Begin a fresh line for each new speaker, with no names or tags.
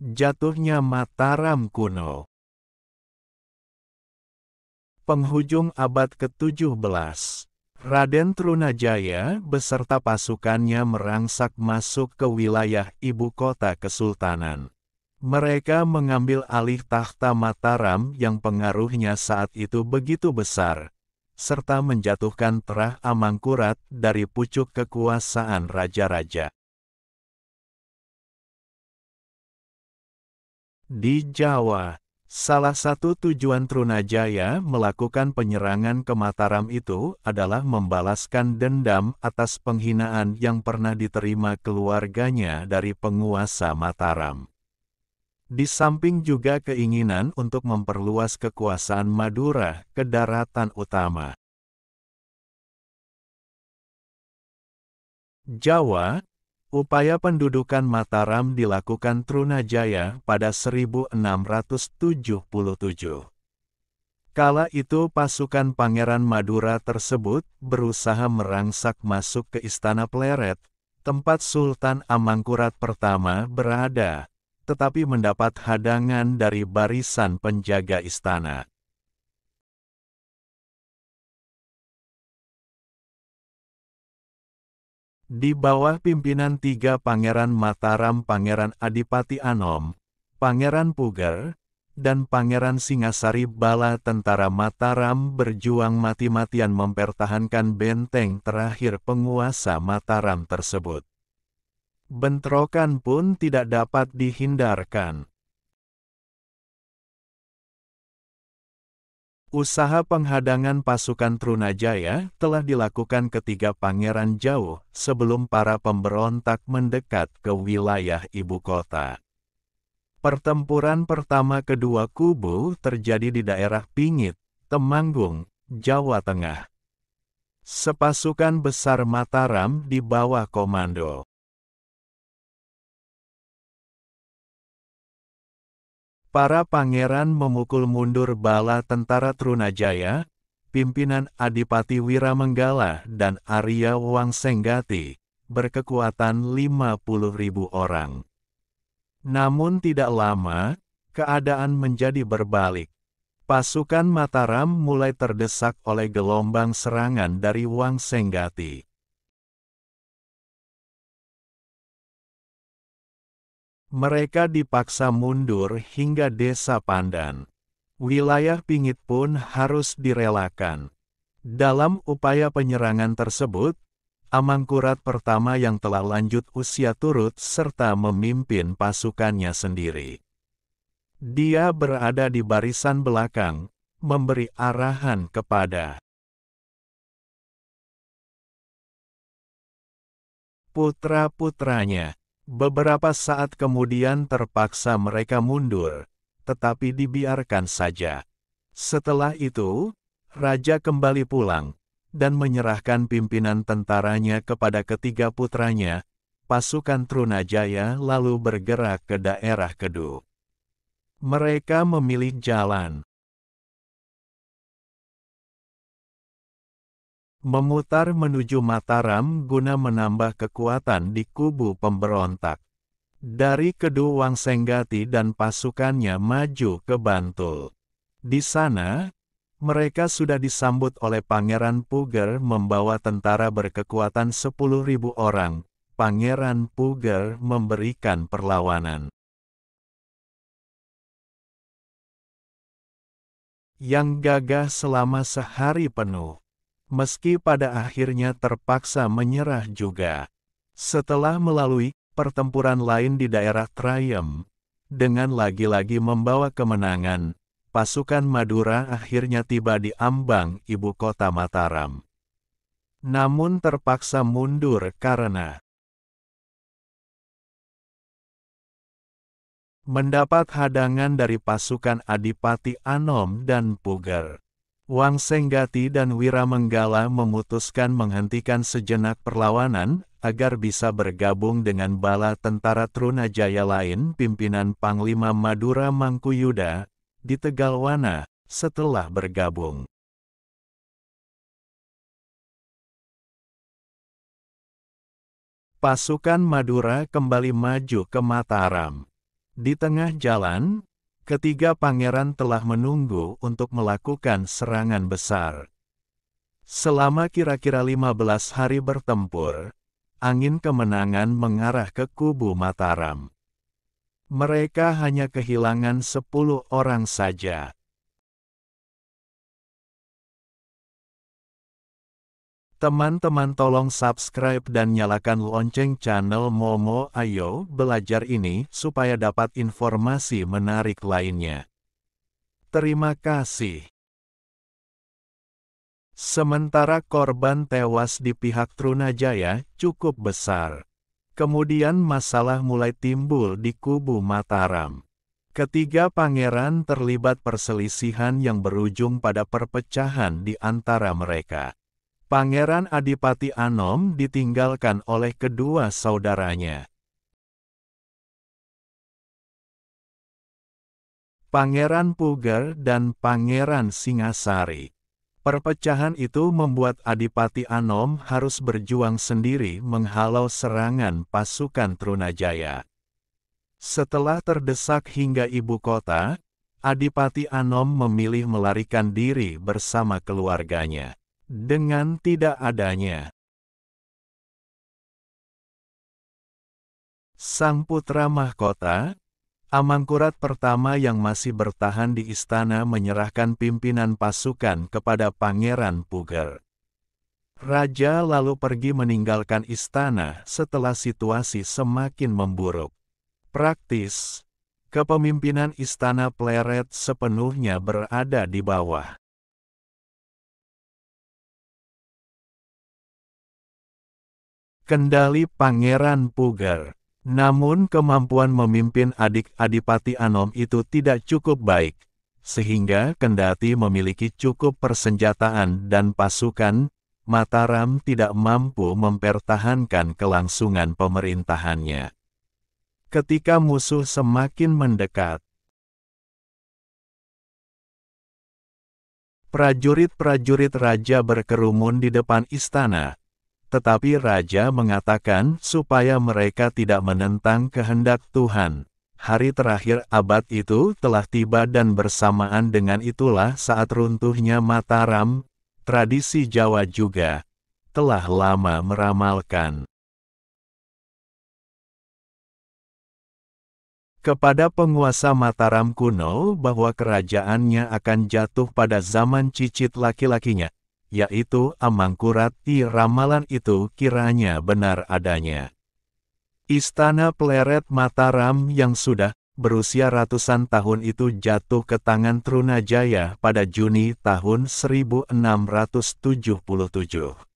Jatuhnya Mataram kuno. Penghujung abad ke-17, Raden Trunajaya beserta pasukannya merangsak masuk ke wilayah ibu kota Kesultanan. Mereka mengambil alih tahta Mataram yang pengaruhnya saat itu begitu besar, serta menjatuhkan Terah Amangkurat dari pucuk
kekuasaan raja-raja.
Di Jawa, salah satu tujuan Trunajaya melakukan penyerangan ke Mataram itu adalah membalaskan dendam atas penghinaan yang pernah diterima keluarganya dari penguasa Mataram. Di samping juga keinginan untuk memperluas kekuasaan Madura
ke daratan utama.
Jawa, Upaya pendudukan Mataram dilakukan Trunajaya pada 1677. Kala itu pasukan Pangeran Madura tersebut berusaha merangsak masuk ke Istana Pleret, tempat Sultan Amangkurat pertama berada, tetapi mendapat hadangan dari barisan penjaga istana. Di bawah pimpinan tiga Pangeran Mataram Pangeran Adipati Anom, Pangeran Puger, dan Pangeran Singasari bala tentara Mataram berjuang mati-matian mempertahankan benteng terakhir penguasa Mataram tersebut. Bentrokan pun tidak dapat dihindarkan. Usaha penghadangan pasukan Trunajaya telah dilakukan ketiga pangeran jauh sebelum para pemberontak mendekat ke wilayah ibu kota. Pertempuran pertama kedua kubu terjadi di daerah Pingit, Temanggung, Jawa Tengah. Sepasukan besar Mataram
di bawah komando
Para pangeran memukul mundur bala tentara Trunajaya, pimpinan Adipati Wiramenggala dan Arya Wangsenggati, berkekuatan ribu orang. Namun tidak lama, keadaan menjadi berbalik. Pasukan Mataram mulai terdesak oleh gelombang serangan dari Wangsenggati.
Mereka dipaksa
mundur hingga desa Pandan. Wilayah pingit pun harus direlakan. Dalam upaya penyerangan tersebut, Amangkurat pertama yang telah lanjut usia turut serta memimpin pasukannya sendiri. Dia berada di barisan belakang, memberi
arahan kepada
putra-putranya. Beberapa saat kemudian terpaksa mereka mundur, tetapi dibiarkan saja. Setelah itu, Raja kembali pulang, dan menyerahkan pimpinan tentaranya kepada ketiga putranya, pasukan Trunajaya lalu bergerak ke daerah Kedu. Mereka memilih jalan memutar menuju Mataram guna menambah kekuatan di kubu pemberontak. Dari kedua Wang Senggati dan pasukannya maju ke Bantul. Di sana, mereka sudah disambut oleh Pangeran Puger membawa tentara berkekuatan 10.000 orang. Pangeran Puger memberikan perlawanan.
Yang gagah
selama sehari penuh meski pada akhirnya terpaksa menyerah juga. Setelah melalui pertempuran lain di daerah Triumph, dengan lagi-lagi membawa kemenangan, pasukan Madura akhirnya tiba di ambang ibu kota Mataram. Namun terpaksa mundur
karena
mendapat hadangan dari pasukan Adipati Anom dan Puger. Wang Senggati dan Wiramenggala memutuskan menghentikan sejenak perlawanan, agar bisa bergabung dengan bala tentara Trunajaya lain pimpinan Panglima Madura Mangkuyuda, di Tegalwana, setelah bergabung. Pasukan Madura kembali maju ke Mataram. Di tengah jalan, Ketiga pangeran telah menunggu untuk melakukan serangan besar. Selama kira-kira 15 hari bertempur, angin kemenangan mengarah ke kubu Mataram. Mereka hanya kehilangan 10 orang saja. Teman-teman tolong subscribe dan nyalakan lonceng channel Momo Ayo belajar ini supaya dapat informasi menarik lainnya. Terima kasih. Sementara korban tewas di pihak Trunajaya cukup besar. Kemudian masalah mulai timbul di kubu Mataram. Ketiga pangeran terlibat perselisihan yang berujung pada perpecahan di antara mereka. Pangeran Adipati Anom ditinggalkan oleh kedua saudaranya. Pangeran Puger dan Pangeran Singasari. Perpecahan itu membuat Adipati Anom harus berjuang sendiri menghalau serangan pasukan Trunajaya. Setelah terdesak hingga ibu kota, Adipati Anom memilih melarikan diri bersama keluarganya dengan tidak adanya. Sang putra mahkota, Amangkurat pertama yang masih bertahan di istana menyerahkan pimpinan pasukan kepada Pangeran Puger. Raja lalu pergi meninggalkan istana setelah situasi semakin memburuk. Praktis, kepemimpinan istana Pleret sepenuhnya berada di bawah kendali Pangeran Puger. Namun kemampuan memimpin adik Adipati Anom itu tidak cukup baik, sehingga kendati memiliki cukup persenjataan dan pasukan, Mataram tidak mampu mempertahankan kelangsungan pemerintahannya. Ketika musuh semakin
mendekat,
prajurit-prajurit raja berkerumun di depan istana, tetapi Raja mengatakan supaya mereka tidak menentang kehendak Tuhan. Hari terakhir abad itu telah tiba dan bersamaan dengan itulah saat runtuhnya Mataram, tradisi Jawa juga telah lama meramalkan. kepada penguasa Mataram kuno bahwa kerajaannya akan jatuh pada zaman cicit laki-lakinya yaitu Amangkurat I ramalan itu kiranya benar adanya. Istana Pleret Mataram yang sudah berusia ratusan tahun itu jatuh ke tangan Trunajaya pada Juni tahun 1677.